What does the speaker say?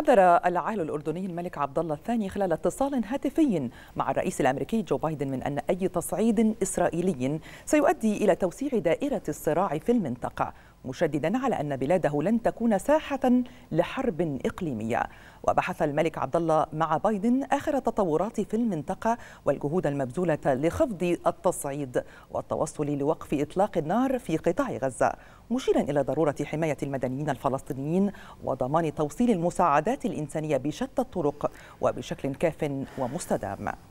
حذر العاهل الأردني الملك عبد الله الثاني خلال اتصال هاتفي مع الرئيس الأمريكي جو بايدن من أن أي تصعيد إسرائيلي سيؤدي إلى توسيع دائرة الصراع في المنطقة مشددا على أن بلاده لن تكون ساحة لحرب إقليمية وبحث الملك عبد الله مع بايدن آخر التطورات في المنطقة والجهود المبذولة لخفض التصعيد والتوصل لوقف إطلاق النار في قطاع غزة مشيرا إلى ضرورة حماية المدنيين الفلسطينيين وضمان توصيل المساعدات الإنسانية بشتى الطرق وبشكل كاف ومستدام